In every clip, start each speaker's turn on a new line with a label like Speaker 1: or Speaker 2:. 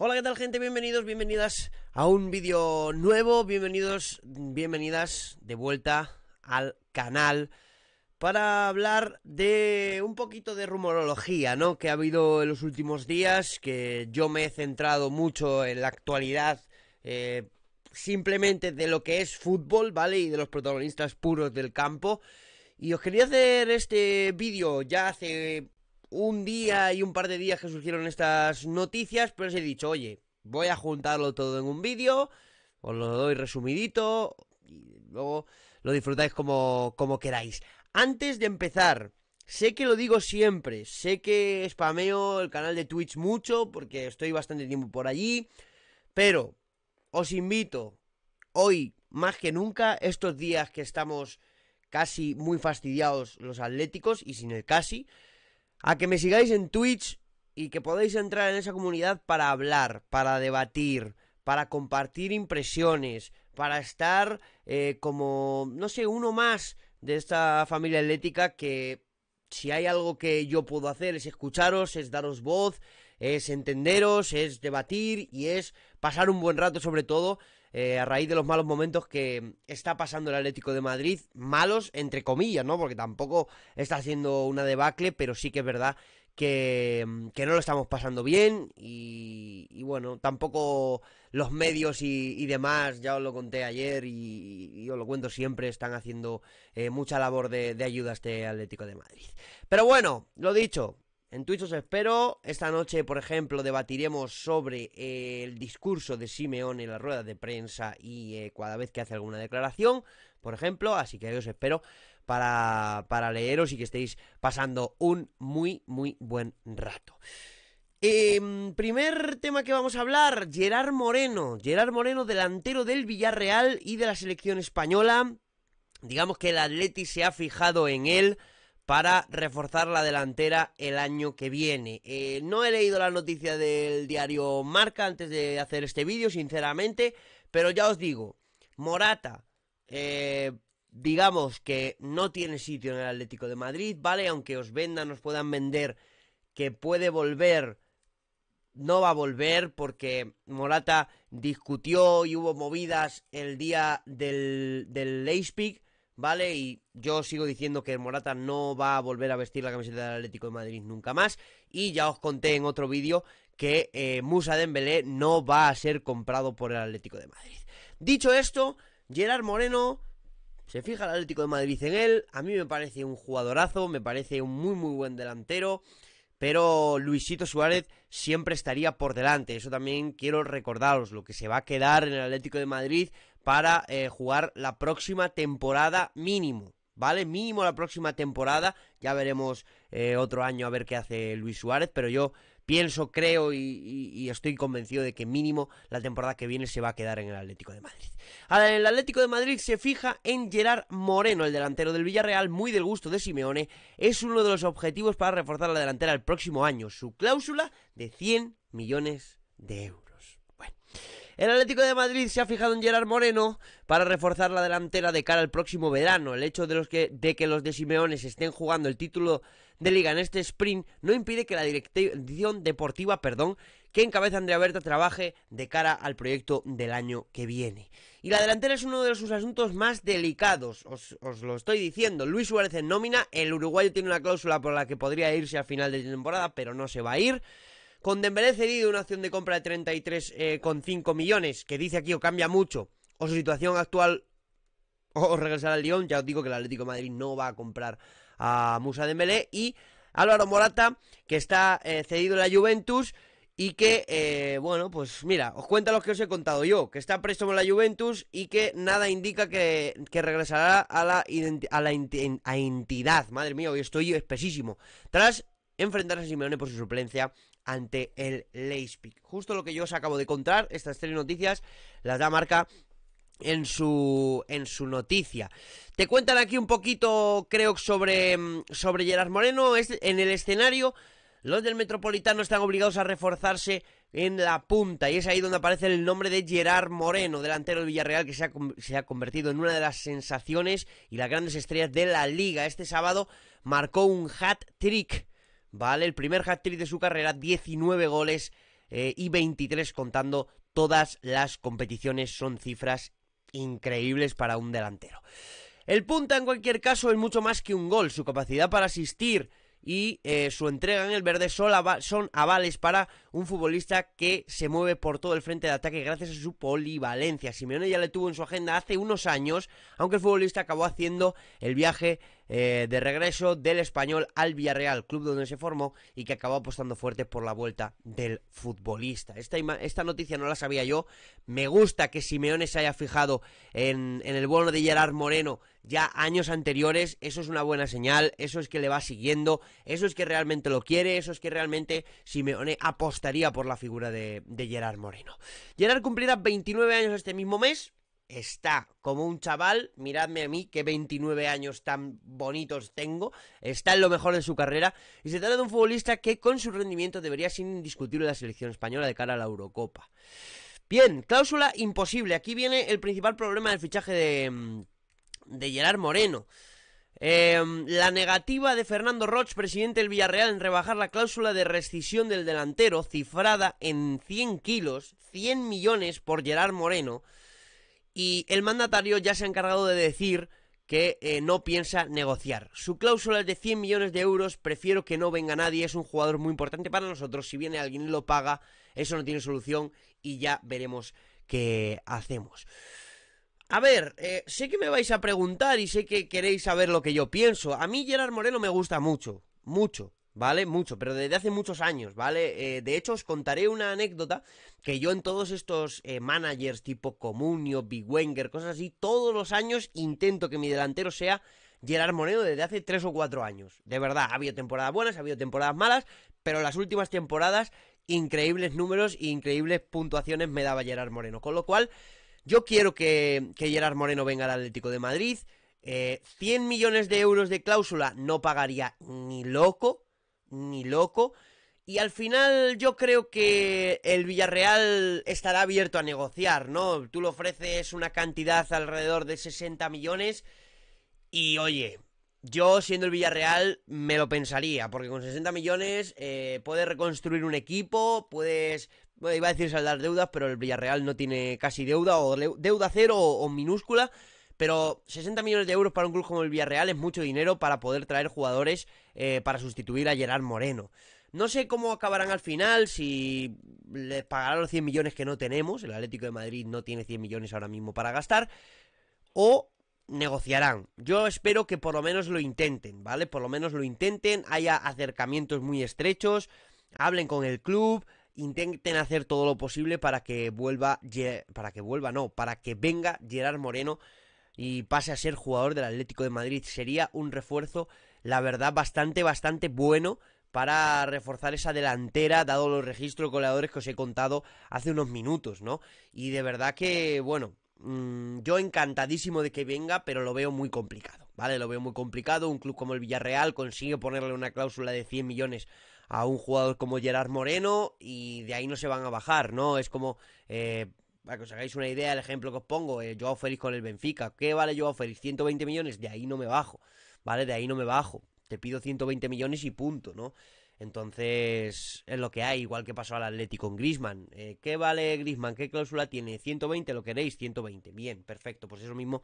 Speaker 1: Hola, ¿qué tal gente? Bienvenidos, bienvenidas a un vídeo nuevo, bienvenidos, bienvenidas de vuelta al canal para hablar de un poquito de rumorología, ¿no? Que ha habido en los últimos días, que yo me he centrado mucho en la actualidad eh, simplemente de lo que es fútbol, ¿vale? Y de los protagonistas puros del campo. Y os quería hacer este vídeo ya hace un día y un par de días que surgieron estas noticias, pero os he dicho, oye, voy a juntarlo todo en un vídeo, os lo doy resumidito y luego lo disfrutáis como, como queráis. Antes de empezar, sé que lo digo siempre, sé que spameo el canal de Twitch mucho porque estoy bastante tiempo por allí, pero os invito hoy más que nunca, estos días que estamos casi muy fastidiados los atléticos y sin el casi, a que me sigáis en Twitch y que podáis entrar en esa comunidad para hablar, para debatir, para compartir impresiones, para estar eh, como, no sé, uno más de esta familia atlética que si hay algo que yo puedo hacer es escucharos, es daros voz, es entenderos, es debatir y es pasar un buen rato sobre todo eh, a raíz de los malos momentos que está pasando el Atlético de Madrid, malos entre comillas, ¿no? Porque tampoco está haciendo una debacle, pero sí que es verdad que, no lo estamos pasando bien y, bueno, tampoco los medios y, demás, ya os lo conté ayer y, os lo cuento siempre, están haciendo eh, mucha labor de ayuda a este Atlético de Madrid. Pero bueno, lo dicho, en Twitch os espero. Esta noche, por ejemplo, debatiremos sobre eh, el discurso de Simeón en la rueda de prensa y eh, cada vez que hace alguna declaración, por ejemplo. Así que os espero para, para leeros y que estéis pasando un muy, muy buen rato. Em, primer tema que vamos a hablar, Gerard Moreno. Gerard Moreno, delantero del Villarreal y de la selección española. Digamos que el Atleti se ha fijado en él para reforzar la delantera el año que viene. Eh, no he leído la noticia del diario Marca antes de hacer este vídeo, sinceramente, pero ya os digo, Morata, eh, digamos que no tiene sitio en el Atlético de Madrid, ¿vale? Aunque os vendan, os puedan vender que puede volver, no va a volver porque Morata discutió y hubo movidas el día del, del Leipzig ¿vale? Y yo sigo diciendo que Morata no va a volver a vestir la camiseta del Atlético de Madrid nunca más. Y ya os conté en otro vídeo que eh, Musa Dembélé no va a ser comprado por el Atlético de Madrid. Dicho esto, Gerard Moreno se fija el Atlético de Madrid en él. A mí me parece un jugadorazo, me parece un muy muy buen delantero. Pero Luisito Suárez siempre estaría por delante. Eso también quiero recordaros. Lo que se va a quedar en el Atlético de Madrid para eh, jugar la próxima temporada mínimo. ¿Vale? Mínimo la próxima temporada. Ya veremos eh, otro año a ver qué hace Luis Suárez. Pero yo pienso, creo y, estoy convencido de que mínimo la temporada que viene se va a quedar en el Atlético de Madrid. Ahora, en el Atlético de Madrid se fija en Gerard Moreno, el delantero del Villarreal, muy del gusto de Simeone. Es uno de los objetivos para reforzar la delantera el próximo año. Su cláusula de 100 millones de euros. El Atlético de Madrid se ha fijado en Gerard Moreno para reforzar la delantera de cara al próximo verano. El hecho de, los que, de que los de Simeones estén jugando el título de liga en este sprint no impide que la dirección deportiva, perdón, que encabeza Andrea Berta trabaje de cara al proyecto del año que viene. Y la delantera es uno de sus asuntos más delicados, os, os lo estoy diciendo. Luis Suárez en nómina, el uruguayo tiene una cláusula por la que podría irse al final de temporada, pero no se va a ir. Con Dembélé cedido una acción de compra de 33,5 eh, millones, que dice aquí o cambia mucho, o su situación actual o regresará al Lyon, ya os digo que el Atlético Madrid no va a comprar a Musa Dembélé y Álvaro Morata, que está eh, cedido en la Juventus y que, eh, bueno, pues mira, os cuento lo que os he contado yo, que está presto con la Juventus y que nada indica que, regresará a la, a la entidad. Madre mía, hoy estoy espesísimo. Tras enfrentarse a Simeone por su suplencia ante el Leipzig. Justo lo que yo os acabo de contar, estas tres noticias las da marca en su, en su noticia. Te cuentan aquí un poquito, creo, sobre, mm, sobre Gerard Moreno. Es, en el escenario, los del Metropolitano están obligados a reforzarse en la punta y es ahí donde aparece el nombre de Gerard Moreno, delantero del Villarreal que se ha, se ha convertido en una de las sensaciones y las grandes estrellas de la liga. Este sábado marcó un hat trick ¿vale? El primer hat-trick de su carrera, 19 goles eh, y 23 contando todas las competiciones, son cifras increíbles para un delantero. El punta en cualquier caso es mucho más que un gol, su capacidad para asistir y eh, su entrega en el verde son, son, avales para un futbolista que se mueve por todo el frente de ataque gracias a su polivalencia. Simeone ya le tuvo en su agenda hace unos años, aunque el futbolista acabó haciendo el viaje eh, de regreso del español al Villarreal, club donde se formó y que acabó apostando fuerte por la vuelta del futbolista. Esta, esta noticia no la sabía yo, me gusta que Simeone se haya fijado en, el bono de Gerard Moreno ya años anteriores, eso es una buena señal, eso es que le va siguiendo, eso es que realmente lo quiere, eso es que realmente Simeone apostaría por la figura de, de Gerard Moreno. Gerard cumplirá 29 años este mismo mes, está como un chaval, miradme a mí, que 29 años tan bonitos tengo, está en lo mejor de su carrera, y se trata de un futbolista que con su rendimiento debería ser indiscutible la selección española de cara a la Eurocopa. Bien, cláusula imposible, aquí viene el principal problema del fichaje de, de Gerard Moreno. Em, la negativa de Fernando Roch, presidente del Villarreal, en rebajar la cláusula de rescisión del delantero, cifrada en 100 kilos, 100 millones por Gerard Moreno, y el mandatario ya se ha encargado de decir que eh, no piensa negociar. Su cláusula es de 100 millones de euros, prefiero que no venga nadie, es un jugador muy importante para nosotros, si viene alguien y lo paga, eso no tiene solución y ya veremos qué hacemos. A ver, eh, sé que me vais a preguntar y sé que queréis saber lo que yo pienso. A mí Gerard Moreno me gusta mucho, mucho. ¿vale? Mucho, pero desde hace muchos años, ¿vale? Eh, de hecho, os contaré una anécdota que yo en todos estos eh, managers tipo Comunio, Big Wenger, cosas así, todos los años intento que mi delantero sea Gerard Moreno desde hace 3 o 4 años. De verdad, ha habido temporadas buenas, ha habido temporadas malas, pero las últimas temporadas, increíbles números e increíbles puntuaciones me daba Gerard Moreno. Con lo cual, yo quiero que, que Gerard Moreno venga al Atlético de Madrid. 100 eh, millones de euros de cláusula no pagaría ni loco, ni loco. Y al final yo creo que el Villarreal estará abierto a negociar, ¿no? Tú le ofreces una cantidad alrededor de 60 millones y oye, yo siendo el Villarreal me lo pensaría, porque con 60 millones eh, puedes reconstruir un equipo, puedes... iba a decir saldar deudas, pero el Villarreal no tiene casi deuda o deuda cero o minúscula. Pero 60 millones de euros para un club como el Villarreal es mucho dinero para poder traer jugadores eh, para sustituir a Gerard Moreno. No sé cómo acabarán al final, si les pagarán los 100 millones que no tenemos, el Atlético de Madrid no tiene 100 millones ahora mismo para gastar, o negociarán. Yo espero que por lo menos lo intenten, ¿vale? Por lo menos lo intenten, haya acercamientos muy estrechos, hablen con el club, intenten hacer todo lo posible para que vuelva, para que vuelva, no, para que venga Gerard Moreno y pase a ser jugador del Atlético de Madrid. Sería un refuerzo, la verdad, bastante, bastante bueno para reforzar esa delantera, dado los registros goleadores que os he contado hace unos minutos, ¿no? Y de verdad que, bueno, mm, yo encantadísimo de que venga, pero lo veo muy complicado, ¿vale? Lo veo muy complicado. Un club como el Villarreal consigue ponerle una cláusula de 100 millones a un jugador como Gerard Moreno y de ahí no se van a bajar, ¿no? Es como... Eh, para que os hagáis una idea, el ejemplo que os pongo, eh, Joao Félix con el Benfica. ¿Qué vale Joao Félix? 120 millones, de ahí no me bajo, ¿vale? De ahí no me bajo. Te pido 120 millones y punto, ¿no? Entonces, es lo que hay, igual que pasó al Atlético con Grisman. Eh, ¿Qué vale Grisman? ¿Qué cláusula tiene? ¿120? ¿Lo queréis? 120. Bien, perfecto. Pues eso mismo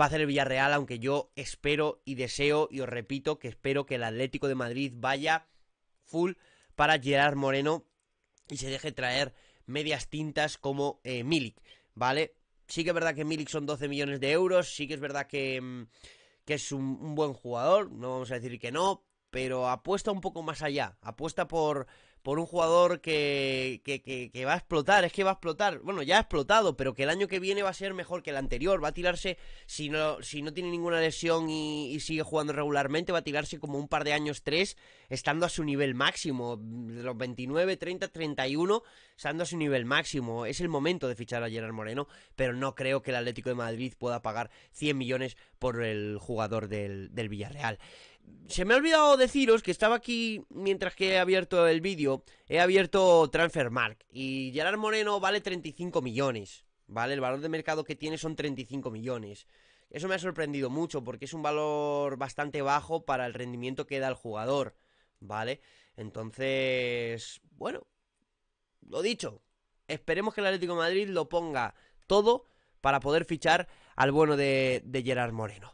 Speaker 1: va a hacer el Villarreal, aunque yo espero y deseo, y os repito, que espero que el Atlético de Madrid vaya full para Gerard Moreno y se deje traer medias tintas como eh, Milik, ¿vale? Sí que es verdad que Milik son 12 millones de euros, sí que es verdad que, mm, que es un buen jugador, no vamos a decir que no, pero apuesta un poco más allá, apuesta por por un jugador que, que, va a explotar, es que va a explotar, bueno, ya ha explotado, pero que el año que viene va a ser mejor que el anterior, va a tirarse, si no, si no tiene ninguna lesión y, sigue jugando regularmente, va a tirarse como un par de años, tres, estando a su nivel máximo, de los 29, 30, 31, estando a su nivel máximo. Es el momento de fichar a Gerard Moreno, pero no creo que el Atlético de Madrid pueda pagar 100 millones por el jugador del, del Villarreal se me ha olvidado deciros que estaba aquí mientras que he abierto el vídeo, he abierto Transfermark y Gerard Moreno vale 35 millones, ¿vale? El valor de mercado que tiene son 35 millones. Eso me ha sorprendido mucho porque es un valor bastante bajo para el rendimiento que da el jugador, ¿vale? Entonces, bueno, lo dicho, esperemos que el Atlético Madrid lo ponga todo para poder fichar al bueno de, de Gerard Moreno.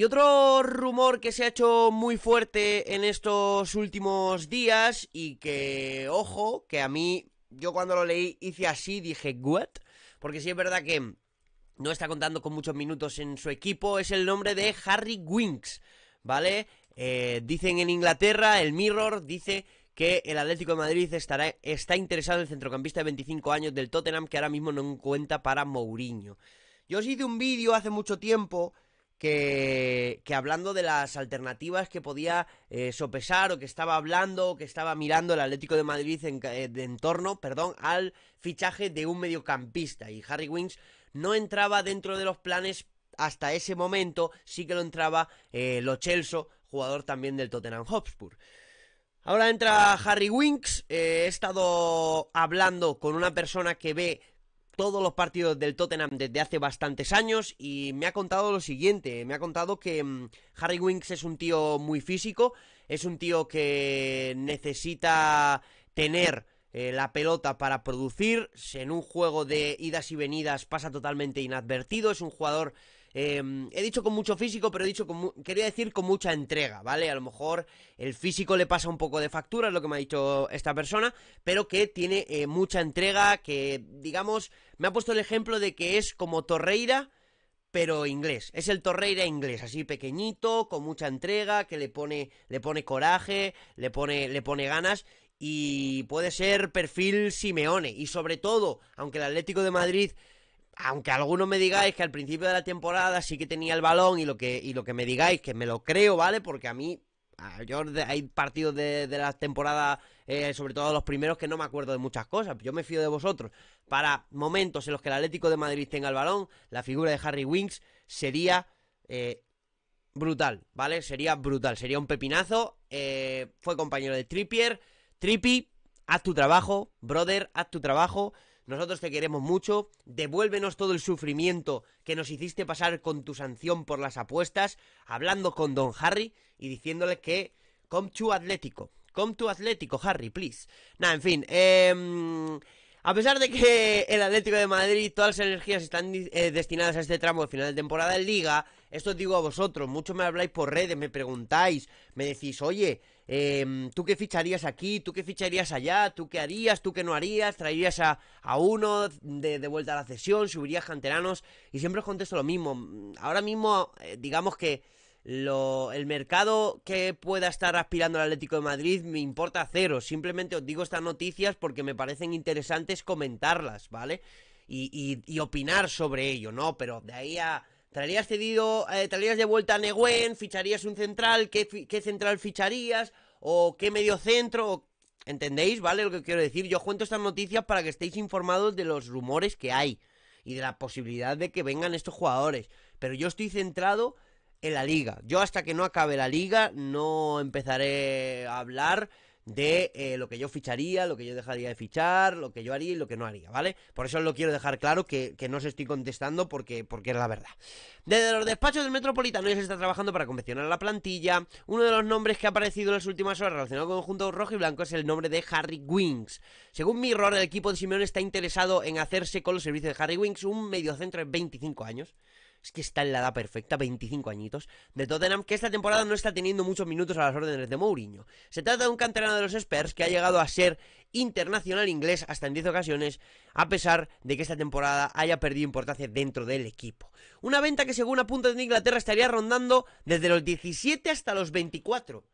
Speaker 1: Y otro rumor que se ha hecho muy fuerte en estos últimos días y que, ojo, que a mí, yo cuando lo leí hice así, dije, ¿what? Porque si es verdad que no está contando con muchos minutos en su equipo, es el nombre de Harry Winks, ¿vale? Eh, dicen en Inglaterra, el Mirror dice que el Atlético de Madrid estará, está interesado en el centrocampista de 25 años del Tottenham que ahora mismo no cuenta para Mourinho. Yo os hice un vídeo hace mucho tiempo que, hablando de las alternativas que podía eh, sopesar o que estaba hablando o que estaba mirando el Atlético de Madrid en, eh, entorno, perdón, al fichaje de un mediocampista. Y Harry Winks no entraba dentro de los planes hasta ese momento, sí que lo entraba eh, Lo jugador también del Tottenham Hotspur. Ahora entra Harry Winks. Eh, he estado hablando con una persona que ve todos los partidos del Tottenham desde hace bastantes años y me ha contado lo siguiente, me ha contado que mm, Harry Winks es un tío muy físico, es un tío que necesita tener eh, la pelota para producir, en un juego de idas y venidas pasa totalmente inadvertido, es un jugador Em, he dicho con mucho físico, pero he dicho con quería decir con mucha entrega, ¿vale? A lo mejor el físico le pasa un poco de factura, es lo que me ha dicho esta persona, pero que tiene eh, mucha entrega, que digamos, me ha puesto el ejemplo de que es como Torreira, pero inglés. Es el Torreira inglés, así pequeñito, con mucha entrega, que le pone, le pone coraje, le pone, le pone ganas y puede ser perfil Simeone. Y sobre todo, aunque el Atlético de Madrid aunque algunos me digáis que al principio de la temporada sí que tenía el balón y lo que, y lo que me digáis, que me lo creo, ¿vale? Porque a mí, hay partidos de, de la temporada eh, sobre todo los primeros, que no me acuerdo de muchas cosas. Yo me fío de vosotros. Para momentos en los que el Atlético de Madrid tenga el balón, la figura de Harry Winks sería eh, brutal, ¿vale? Sería brutal, sería un pepinazo. Eh, fue compañero de Trippier. Trippi, haz tu trabajo, brother, haz tu trabajo. Nosotros te queremos mucho, devuélvenos todo el sufrimiento que nos hiciste pasar con tu sanción por las apuestas, hablando con Don Harry y diciéndole que come to Atlético, come to Atlético, Harry, please. Nada, en fin, em, a pesar de que el Atlético de Madrid, todas las energías están eh, destinadas a este tramo de final de temporada en Liga, esto os digo a vosotros, muchos me habláis por redes, me preguntáis, me decís, oye, em, ¿tú qué ficharías aquí? ¿Tú qué ficharías allá? ¿Tú qué harías? ¿Tú qué no harías? ¿Traerías a, uno de, vuelta a la cesión? ¿Subirías canteranos? Y siempre os contesto lo mismo. Ahora mismo, eh, digamos que... el mercado que pueda estar aspirando el Atlético de Madrid me importa cero. Simplemente os digo estas noticias porque me parecen interesantes comentarlas, ¿vale? y opinar sobre ello, ¿no? Pero de ahí a, ¿Traerías cedido, eh, traerías de vuelta a Neguen? ¿Ficharías un central? ¿Qué, ¿Qué, central ficharías? ¿O qué medio centro? ¿Entendéis, vale? Lo que quiero decir. Yo cuento estas noticias para que estéis informados de los rumores que hay y de la posibilidad de que vengan estos jugadores. Pero yo estoy centrado en la liga. Yo hasta que no acabe la liga no empezaré a hablar de eh, lo que yo ficharía, lo que yo dejaría de fichar, lo que yo haría y lo que no haría, ¿vale? Por eso lo quiero dejar claro que, no os estoy contestando porque, porque es la verdad. Desde los despachos del Metropolitano ya se está trabajando para confeccionar la plantilla. Uno de los nombres que ha aparecido en las últimas horas relacionado con el conjunto rojo y blanco es el nombre de Harry Wings. Según Mirror, el equipo de Simeone está interesado en hacerse con los servicios de Harry Wings, un mediocentro de 25 años. Es que está en la edad perfecta, 25 añitos, de Tottenham, que esta temporada no está teniendo muchos minutos a las órdenes de Mourinho. Se trata de un canterano de los Spurs que ha llegado a ser internacional inglés hasta en 10 ocasiones, a pesar de que esta temporada haya perdido importancia dentro del equipo. Una venta que según apunta de Inglaterra estaría rondando desde los 17 hasta los 24.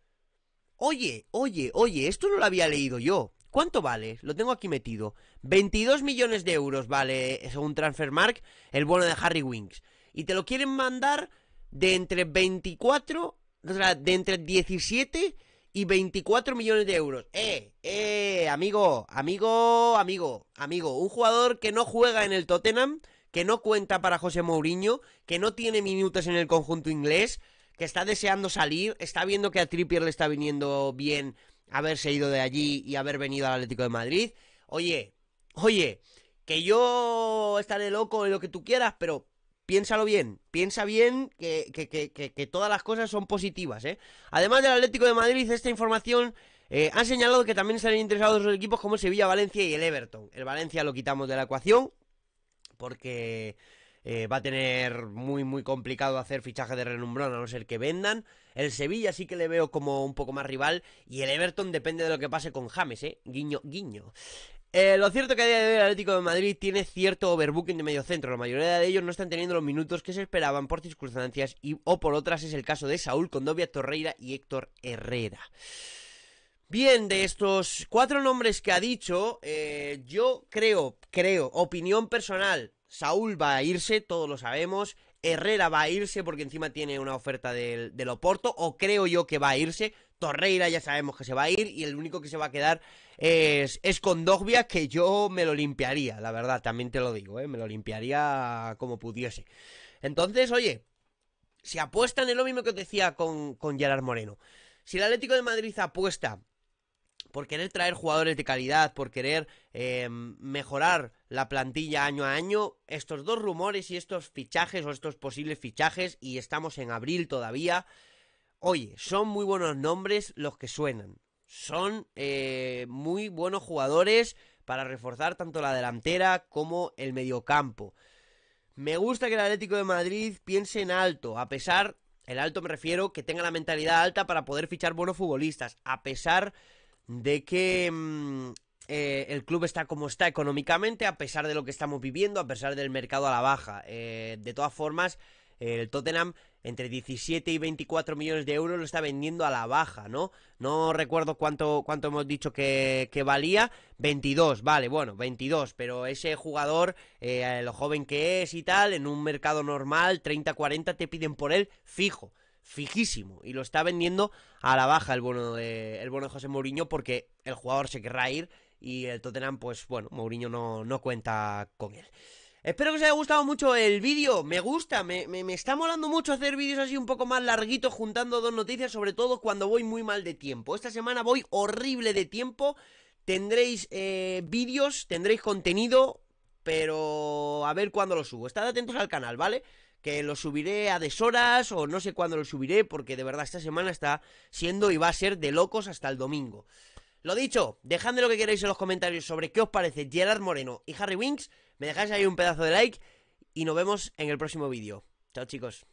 Speaker 1: Oye, oye, oye, esto no lo había leído yo. ¿Cuánto vale? Lo tengo aquí metido. 22 millones de euros vale, según Transfermark, el bono de Harry Winks y te lo quieren mandar de entre 24, o sea, de entre 17 y 24 millones de euros. Eh, eh, amigo, amigo, amigo, amigo, un jugador que no juega en el Tottenham, que no cuenta para José Mourinho, que no tiene minutos en el conjunto inglés, que está deseando salir, está viendo que a Trippier le está viniendo bien haberse ido de allí y haber venido al Atlético de Madrid. Oye, oye, que yo estaré loco en lo que tú quieras, pero piénsalo bien, piensa bien que, todas las cosas son positivas, ¿eh? Además del Atlético de Madrid, esta información eh, ha señalado que también estarían interesados los equipos como Sevilla, Valencia y el Everton. El Valencia lo quitamos de la ecuación porque eh, va a tener muy muy complicado hacer fichaje de renumbrón a no ser que vendan. El Sevilla sí que le veo como un poco más rival y el Everton depende de lo que pase con James, ¿eh? Guiño, guiño. Eh, lo cierto que a día de hoy el Atlético de Madrid tiene cierto overbooking de medio centro. La mayoría de ellos no están teniendo los minutos que se esperaban por circunstancias y, o por otras. Es el caso de Saúl Condovia Torreira y Héctor Herrera. Bien, de estos cuatro nombres que ha dicho, eh, yo creo, creo, opinión personal, Saúl va a irse, todos lo sabemos. Herrera va a irse porque encima tiene una oferta del, del Oporto, o creo yo que va a irse. Torreira ya sabemos que se va a ir y el único que se va a quedar es, con Dogbia que yo me lo limpiaría, la verdad, también te lo digo, ¿eh? me lo limpiaría como pudiese. Entonces, oye, si apuestan en lo mismo que os decía con, Gerard Moreno, si el Atlético de Madrid apuesta por querer traer jugadores de calidad, por querer em, mejorar la plantilla año a año, estos dos rumores y estos fichajes o estos posibles fichajes, y estamos en abril todavía, oye, son muy buenos nombres los que suenan son eh, muy buenos jugadores para reforzar tanto la delantera como el mediocampo. Me gusta que el Atlético de Madrid piense en alto, a pesar, el alto me refiero, que tenga la mentalidad alta para poder fichar buenos futbolistas, a pesar de que mm, eh, el club está como está económicamente, a pesar de lo que estamos viviendo, a pesar del mercado a la baja. Eh, de todas formas, el Tottenham entre 17 y 24 millones de euros lo está vendiendo a la baja, ¿no? No recuerdo cuánto, cuánto hemos dicho que, valía. 22, vale, bueno, 22, pero ese jugador, eh, lo joven que es y tal, en un mercado normal, 30, 40, te piden por él fijo fijísimo y lo está vendiendo a la baja el bono de, el bono de José Mourinho porque el jugador se querrá ir y el Tottenham pues bueno, Mourinho no, no cuenta con él. Espero que os haya gustado mucho el vídeo, me gusta, me, me, está molando mucho hacer vídeos así un poco más larguitos juntando dos noticias, sobre todo cuando voy muy mal de tiempo. Esta semana voy horrible de tiempo, tendréis eh, vídeos, tendréis contenido, pero a ver cuándo lo subo. Estad atentos al canal, ¿vale? Que lo subiré a deshoras o no sé cuándo lo subiré, porque de verdad esta semana está siendo y va a ser de locos hasta el domingo. Lo dicho, dejadme lo que queréis en los comentarios sobre qué os parece Gerard Moreno y Harry Winks. Me dejáis ahí un pedazo de like y nos vemos en el próximo vídeo. Chao chicos.